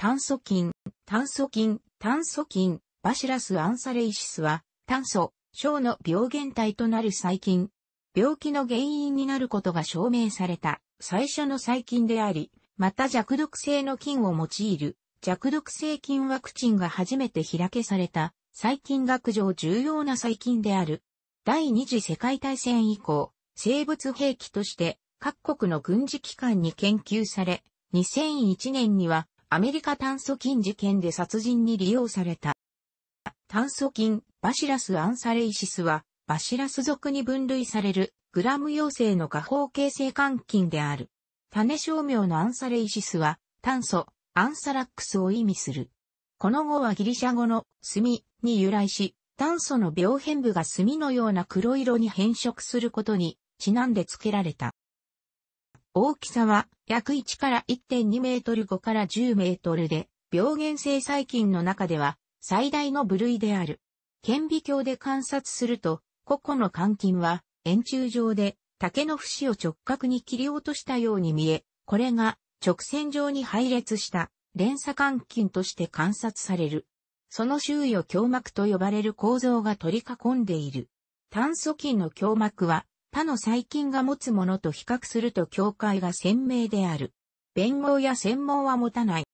炭素菌、炭素菌、炭素菌、バシラス・アンサレイシスは、炭素、小の病原体となる細菌。病気の原因になることが証明された、最初の細菌であり、また弱毒性の菌を用いる、弱毒性菌ワクチンが初めて開けされた、細菌学上重要な細菌である。第二次世界大戦以降、生物兵器として各国の軍事機関に研究され、2001年にはアメリカ炭素菌事件で殺人に利用された。炭素菌、バシラスアンサレイシスは、バシラス属に分類される、グラム陽性の下方形成肝菌である。種商名のアンサレイシスは、炭素、アンサラックスを意味する。この語はギリシャ語の炭に由来し、炭素の病変部が炭のような黒色に変色することにちなんで付けられた。大きさは約1から1.2メートル5から10メートルで、病原性細菌の中では最大の部類である。顕微鏡で観察すると、個々の肝菌は円柱状で竹の節を直角に切り落としたように見え、これが直線上に配列した連鎖肝菌として観察される。その周囲を胸膜と呼ばれる構造が取り囲んでいる。炭素菌の胸膜は他の細菌が持つものと比較すると境界が鮮明である。弁護や専門は持たない。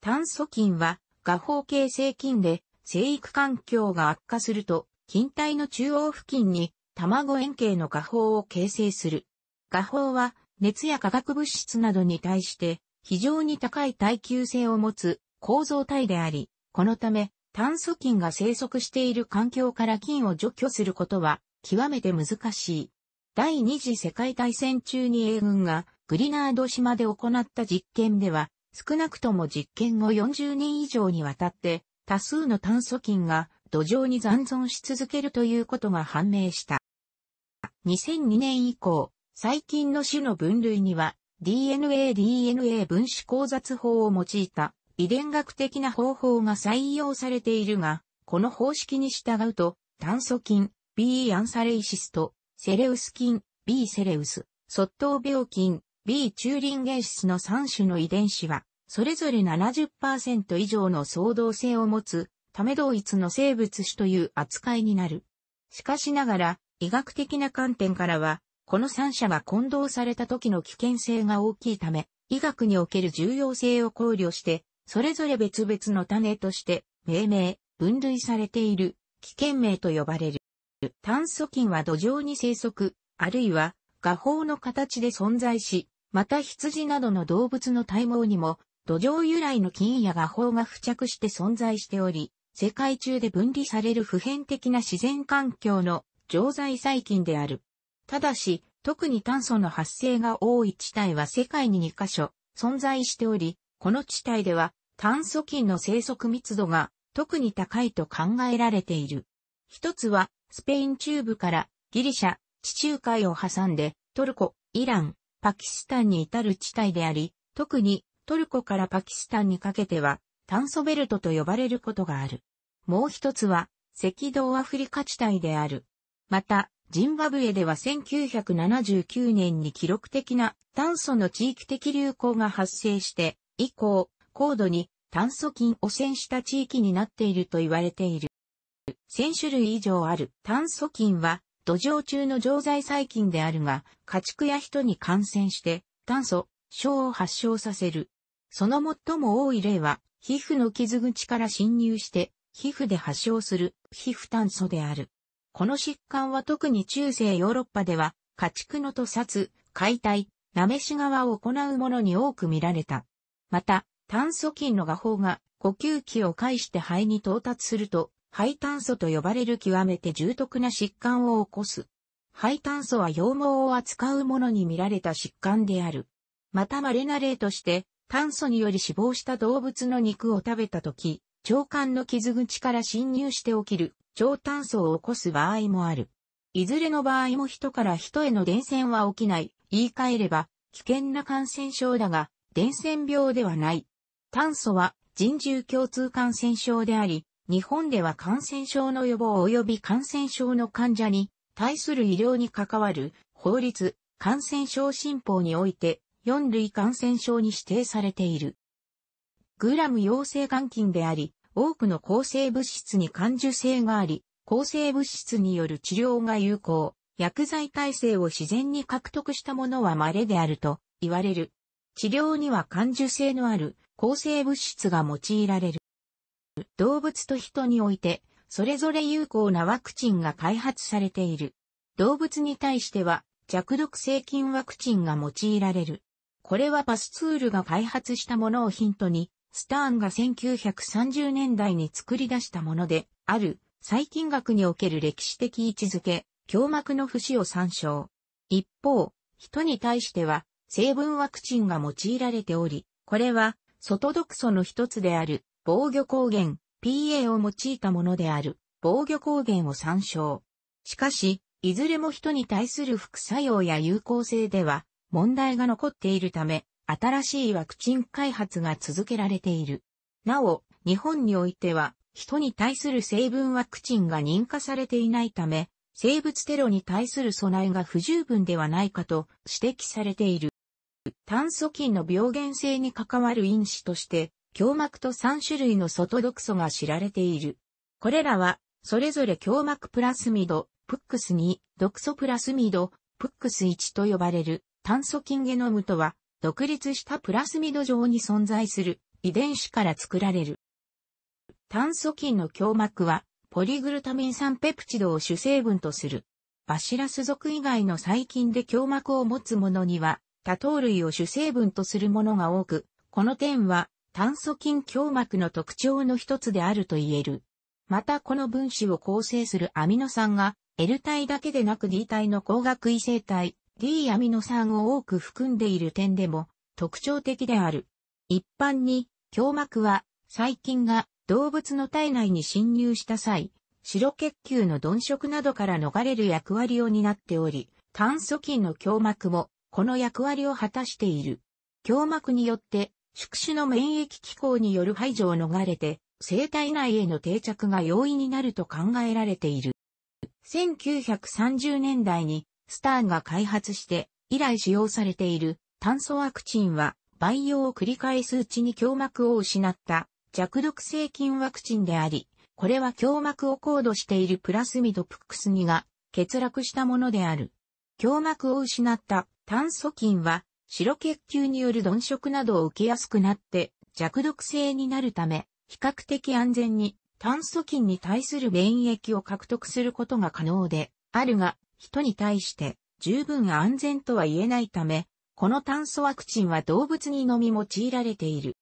炭素菌は、画法形成菌で、生育環境が悪化すると、菌体の中央付近に、卵円形の画法を形成する。画法は、熱や化学物質などに対して、非常に高い耐久性を持つ構造体であり、このため、炭素菌が生息している環境から菌を除去することは極めて難しい。第二次世界大戦中に英軍がグリナード島で行った実験では、少なくとも実験後40年以上にわたって多数の炭素菌が土壌に残存し続けるということが判明した。2002年以降、細菌の種の分類には DNA DNA 分子交雑法を用いた遺伝学的な方法が採用されているが、この方式に従うと炭素菌、B アンサレイシスト、セレウス菌、B セレウス、卒倒病菌、B ゲ輪原質の3種の遺伝子は、それぞれ70%以上の相動性を持つ、ため同一の生物種という扱いになる。しかしながら、医学的な観点からは、この3者が混同された時の危険性が大きいため、医学における重要性を考慮して、それぞれ別々の種として、命名、分類されている、危険名と呼ばれる。炭疽菌は土壌に生息、あるいは画法の形で存在し、また羊などの動物の体毛にも土壌由来の菌や画法が付着して存在しており、世界中で分離される普遍的な自然環境の常在細菌である。ただし、特に炭素の発生が多い地帯は世界に2カ所存在しており、この地帯では炭素菌の生息密度が特に高いと考えられている。一つはスペイン中部からギリシャ、地中海を挟んで、トルコ、イラン、パキスタンに至る地帯であり、特にトルコからパキスタンにかけては、炭素ベルトと呼ばれることがある。もう一つは、赤道アフリカ地帯である。また、ジンバブエでは1979年に記録的な炭素の地域的流行が発生して、以降、高度に炭素菌汚染した地域になっていると言われている。1000種類以上ある炭疽菌は土壌中の常在細菌であるが、家畜や人に感染して炭素、症を発症させる。その最も多い例は、皮膚の傷口から侵入して、皮膚で発症する皮膚炭素である。この疾患は特に中世ヨーロッパでは、家畜の屠殺、解体、なめし側を行うものに多く見られた。また、炭素菌の画法が呼吸器を介して肺に到達すると、肺炭素と呼ばれる極めて重篤な疾患を起こす。肺炭素は羊毛を扱うものに見られた疾患である。また稀な例として、炭素により死亡した動物の肉を食べたとき、腸管の傷口から侵入して起きる腸炭素を起こす場合もある。いずれの場合も人から人への伝染は起きない。言い換えれば、危険な感染症だが、伝染病ではない。炭素は人獣共通感染症であり、日本では感染症の予防及び感染症の患者に対する医療に関わる法律、感染症新法において4類感染症に指定されている。グラム陽性眼菌であり、多くの抗生物質に感受性があり、抗生物質による治療が有効、薬剤耐性を自然に獲得したものは稀であると言われる。治療には感受性のある抗生物質が用いられる。動物と人において、それぞれ有効なワクチンが開発されている。動物に対しては、弱毒性菌ワクチンが用いられる。これはパスツールが開発したものをヒントに、スターンが1930年代に作り出したもので、ある、細菌学における歴史的位置づけ、胸膜の節を参照。一方、人に対しては、成分ワクチンが用いられており、これは、外毒素の一つである、防御抗原 PA を用いたものである防御抗原を参照。しかし、いずれも人に対する副作用や有効性では問題が残っているため、新しいワクチン開発が続けられている。なお、日本においては、人に対する成分ワクチンが認可されていないため、生物テロに対する備えが不十分ではないかと指摘されている。炭疽菌の病原性に関わる因子として、胸膜と3種類の外毒素が知られている。これらは、それぞれ胸膜プラスミド、プックス2、毒素プラスミド、プックス1と呼ばれる炭素菌ゲノムとは、独立したプラスミド上に存在する遺伝子から作られる。炭素菌の胸膜は、ポリグルタミン酸ペプチドを主成分とする。バシラス属以外の細菌で胸膜を持つものには、多糖類を主成分とするものが多く、この点は炭素菌胸膜の特徴の一つであると言える。またこの分子を構成するアミノ酸が L 体だけでなく D 体の光学異性体 D アミノ酸を多く含んでいる点でも特徴的である。一般に胸膜は細菌が動物の体内に侵入した際、白血球の鈍色などから逃れる役割を担っており、炭素菌の胸膜もこの役割を果たしている。胸膜によって宿主の免疫機構による排除を逃れて、生体内への定着が容易になると考えられている。1930年代にスターが開発して以来使用されている炭素ワクチンは培養を繰り返すうちに胸膜を失った弱毒性菌ワクチンであり、これは胸膜を高度しているプラスミドプックス2が欠落したものである。胸膜を失った炭素菌は白血球による鈍色などを受けやすくなって弱毒性になるため、比較的安全に炭素菌に対する免疫を獲得することが可能であるが、人に対して十分安全とは言えないため、この炭素ワクチンは動物にのみ用いられている。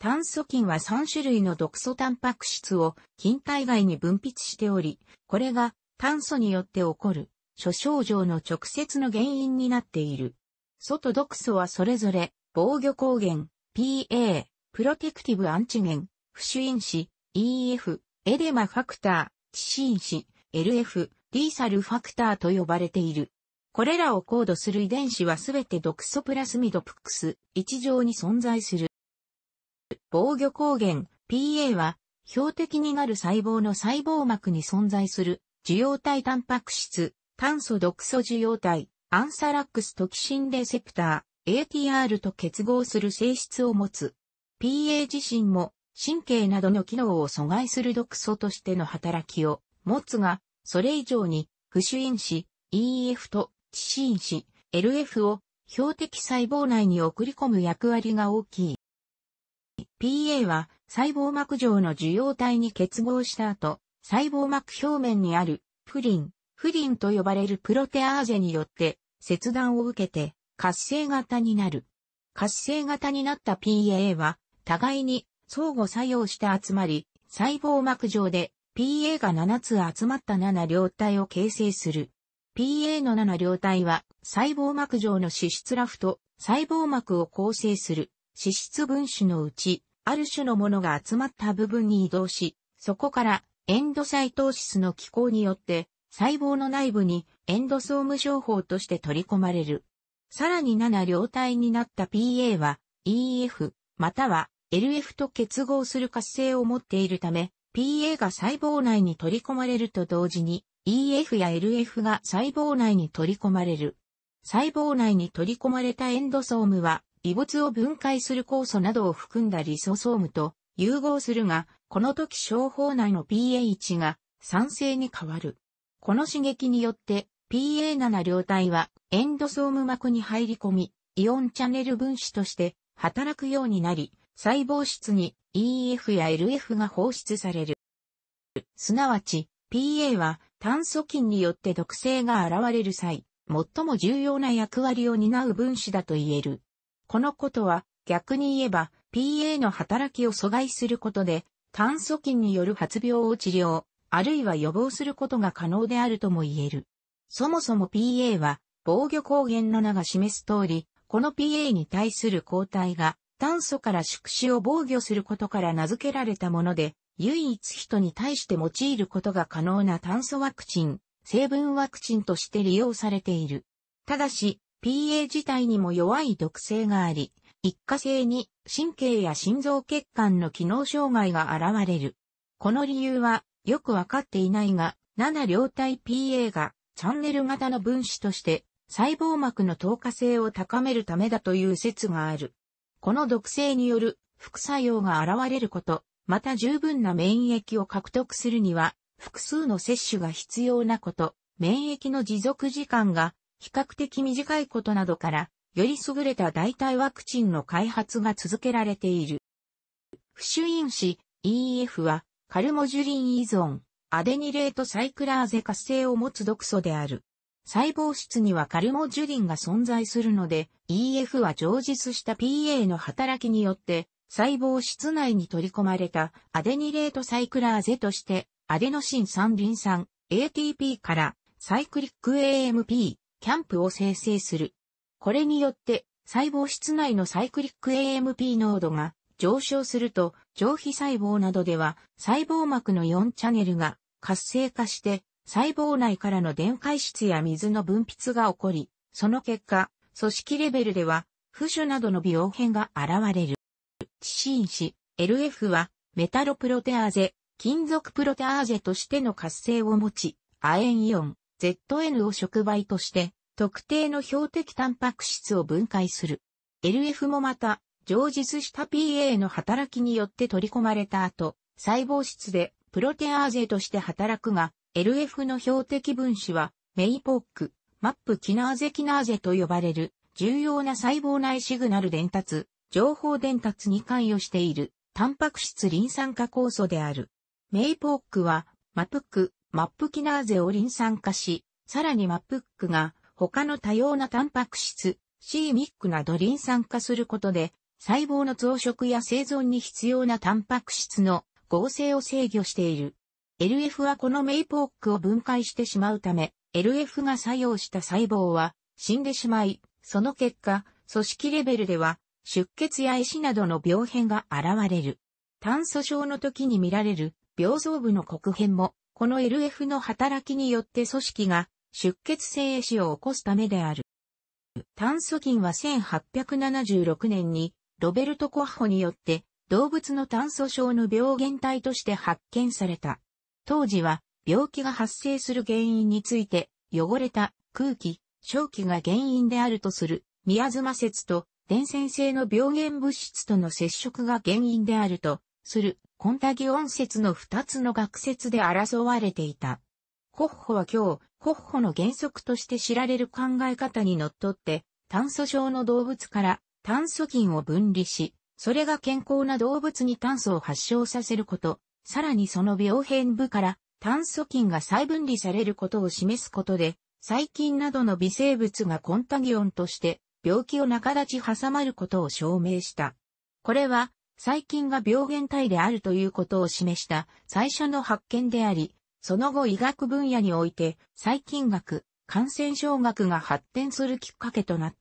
炭素菌は3種類の毒素タンパク質を菌体外に分泌しており、これが炭素によって起こる諸症状の直接の原因になっている。外毒素はそれぞれ、防御抗原、PA、プロテクティブアンチゲン、不主因子、EF、エデマファクター、致死因子、LF、ィーサルファクターと呼ばれている。これらをコードする遺伝子はすべて毒素プラスミドプックス1上に存在する。防御抗原 PA は標的になる細胞の細胞膜に存在する受容体タンパク質、炭素毒素受容体、アンサラックストキシンレセプター、ATR と結合する性質を持つ。PA 自身も神経などの機能を阻害する毒素としての働きを持つが、それ以上に、不主因子、EF と致死因子、LF を標的細胞内に送り込む役割が大きい。PA は細胞膜上の受容体に結合した後、細胞膜表面にあるプリン、フリンと呼ばれるプロテアーゼによって切断を受けて活性型になる。活性型になった PAA は互いに相互作用して集まり、細胞膜上で PA が7つ集まった7両体を形成する。PA の7両体は細胞膜上の脂質ラフと細胞膜を構成する脂質分子のうち、ある種のものが集まった部分に移動し、そこからエンドサイトーシスの機構によって細胞の内部にエンドソーム商法として取り込まれる。さらに7両体になった PA は EF または LF と結合する活性を持っているため、PA が細胞内に取り込まれると同時に EF や LF が細胞内に取り込まれる。細胞内に取り込まれたエンドソームは異物を分解する酵素などを含んだリソソームと融合するが、この時小胞内の p a 1が酸性に変わる。この刺激によって PA7 両体はエンドソーム膜に入り込み、イオンチャネル分子として働くようになり、細胞質に EF や LF が放出される。すなわち、PA は炭素菌によって毒性が現れる際、最も重要な役割を担う分子だと言える。このことは、逆に言えば、PA の働きを阻害することで、炭素菌による発病を治療、あるいは予防することが可能であるとも言える。そもそも PA は防御抗原の名が示す通り、この PA に対する抗体が炭素から宿小を防御することから名付けられたもので、唯一人に対して用いることが可能な炭素ワクチン、成分ワクチンとして利用されている。ただし、PA 自体にも弱い毒性があり、一過性に神経や心臓血管の機能障害が現れる。この理由はよくわかっていないが、7両体 PA がチャンネル型の分子として細胞膜の透過性を高めるためだという説がある。この毒性による副作用が現れること、また十分な免疫を獲得するには複数の接種が必要なこと、免疫の持続時間が比較的短いことなどから、より優れた代替ワクチンの開発が続けられている。不主因子 EF はカルモジュリン依存、アデニレートサイクラーゼ活性を持つ毒素である。細胞質にはカルモジュリンが存在するので、EF は常実した PA の働きによって、細胞質内に取り込まれたアデニレートサイクラーゼとして、アデノシン三リン酸 ATP からサイクリック AMP、キャンプを生成する。これによって、細胞質内のサイクリック AMP 濃度が上昇すると、上皮細胞などでは、細胞膜の4チャネルが活性化して、細胞内からの電解質や水の分泌が起こり、その結果、組織レベルでは、浮腫などの病変が現れる。致死因子、LF は、メタロプロテアーゼ、金属プロテアーゼとしての活性を持ち、亜鉛イオン、ZN を触媒として、特定の標的タンパク質を分解する。LF もまた、上述した PA の働きによって取り込まれた後、細胞質でプロテアーゼとして働くが、LF の標的分子は、メイポック、マップキナーゼキナーゼと呼ばれる、重要な細胞内シグナル伝達、情報伝達に関与している、タンパク質リン酸化酵素である。メイポックは、マプック、マップキナーゼをリン酸化し、さらにマプックが、他の多様なタンパク質、シーミックなどリン酸化することで、細胞の増殖や生存に必要なタンパク質の合成を制御している。LF はこのメイポークを分解してしまうため、LF が作用した細胞は死んでしまい、その結果、組織レベルでは出血や壊死などの病変が現れる。炭素症の時に見られる病臓部の黒変も、この LF の働きによって組織が出血性壊死を起こすためである。炭素菌は1876年にロベルト・コッホによって動物の炭素症の病原体として発見された。当時は病気が発生する原因について汚れた空気、小気が原因であるとする宮妻説と伝染性の病原物質との接触が原因であるとするコンタギオン説の二つの学説で争われていた。コッホは今日、コッホの原則として知られる考え方にのっとって、炭素症の動物から炭疽菌を分離し、それが健康な動物に炭素を発症させること、さらにその病変部から炭疽菌が再分離されることを示すことで、細菌などの微生物がコンタギオンとして病気を中立ち挟まることを証明した。これは細菌が病原体であるということを示した最初の発見であり、その後医学分野において細菌学、感染症学が発展するきっかけとなった。。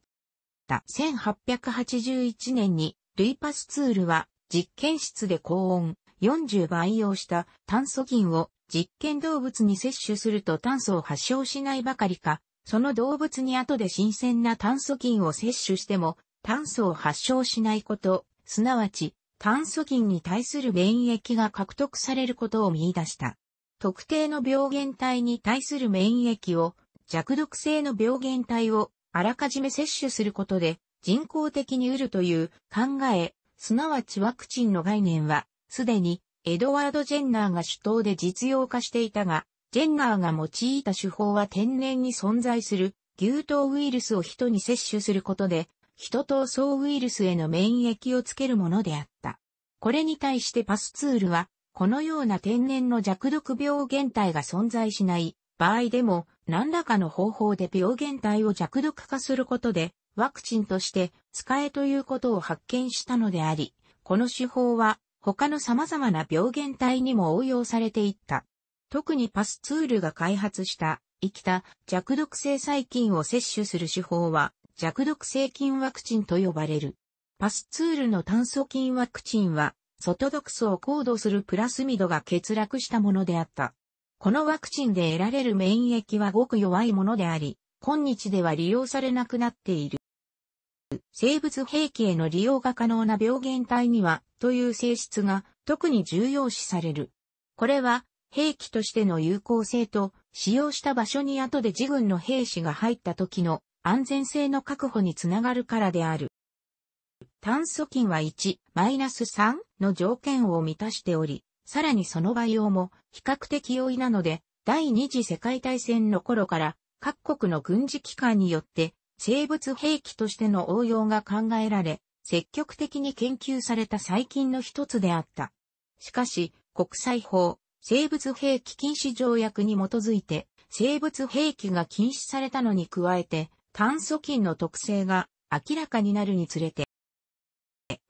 1881年に、ルイパスツールは、実験室で高温40倍用した炭素銀を実験動物に摂取すると炭素を発症しないばかりか、その動物に後で新鮮な炭素菌を摂取しても炭素を発症しないこと、すなわち炭素菌に対する免疫が獲得されることを見出した。特定の病原体に対する免疫を弱毒性の病原体をあらかじめ接種することで人工的に得るという考え、すなわちワクチンの概念は、すでにエドワード・ジェンナーが主導で実用化していたが、ジェンナーが用いた手法は天然に存在する牛糖ウイルスを人に接種することで、人と層ウイルスへの免疫をつけるものであった。これに対してパスツールは、このような天然の弱毒病原体が存在しない場合でも何らかの方法で病原体を弱毒化することで、ワクチンとして使えということを発見したのであり、この手法は他の様々な病原体にも応用されていった。特にパスツールが開発した生きた弱毒性細菌を摂取する手法は弱毒性菌ワクチンと呼ばれる。パスツールの炭素菌ワクチンは外毒素を高度するプラスミドが欠落したものであった。このワクチンで得られる免疫はごく弱いものであり、今日では利用されなくなっている。生物兵器への利用が可能な病原体には、という性質が特に重要視される。これは、兵器としての有効性と、使用した場所に後で自軍の兵士が入った時の安全性の確保につながるからである。炭素菌は1、マイナス3の条件を満たしており、さらにその培養も比較的容易なので、第二次世界大戦の頃から各国の軍事機関によって生物兵器としての応用が考えられ、積極的に研究された最近の一つであった。しかし、国際法、生物兵器禁止条約に基づいて、生物兵器が禁止されたのに加えて、炭素菌の特性が明らかになるにつれて、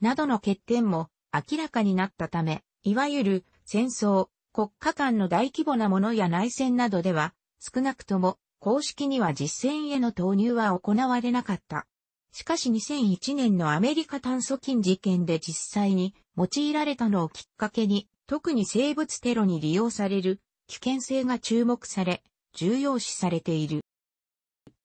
などの欠点も明らかになったため、いわゆる戦争、国家間の大規模なものや内戦などでは、少なくとも公式には実戦への投入は行われなかった。しかし2001年のアメリカ炭素金事件で実際に用いられたのをきっかけに、特に生物テロに利用される危険性が注目され、重要視されている。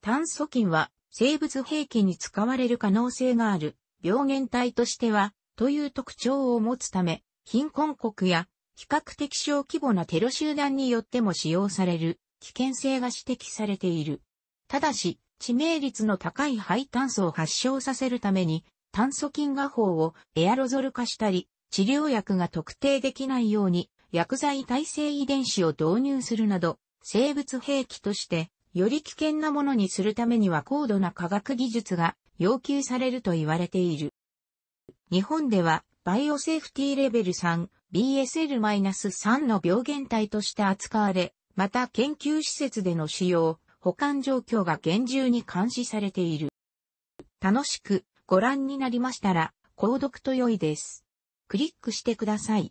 炭素菌は生物兵器に使われる可能性がある病原体としてはという特徴を持つため、貧困国や比較的小規模なテロ集団によっても使用される危険性が指摘されている。ただし、致命率の高い肺炭素を発症させるために、炭素菌画法をエアロゾル化したり、治療薬が特定できないように薬剤耐性遺伝子を導入するなど、生物兵器として、より危険なものにするためには高度な科学技術が要求されると言われている。日本では、バイオセーフティレベル3 BSL-3 の病原体として扱われ、また研究施設での使用、保管状況が厳重に監視されている。楽しくご覧になりましたら、購読と良いです。クリックしてください。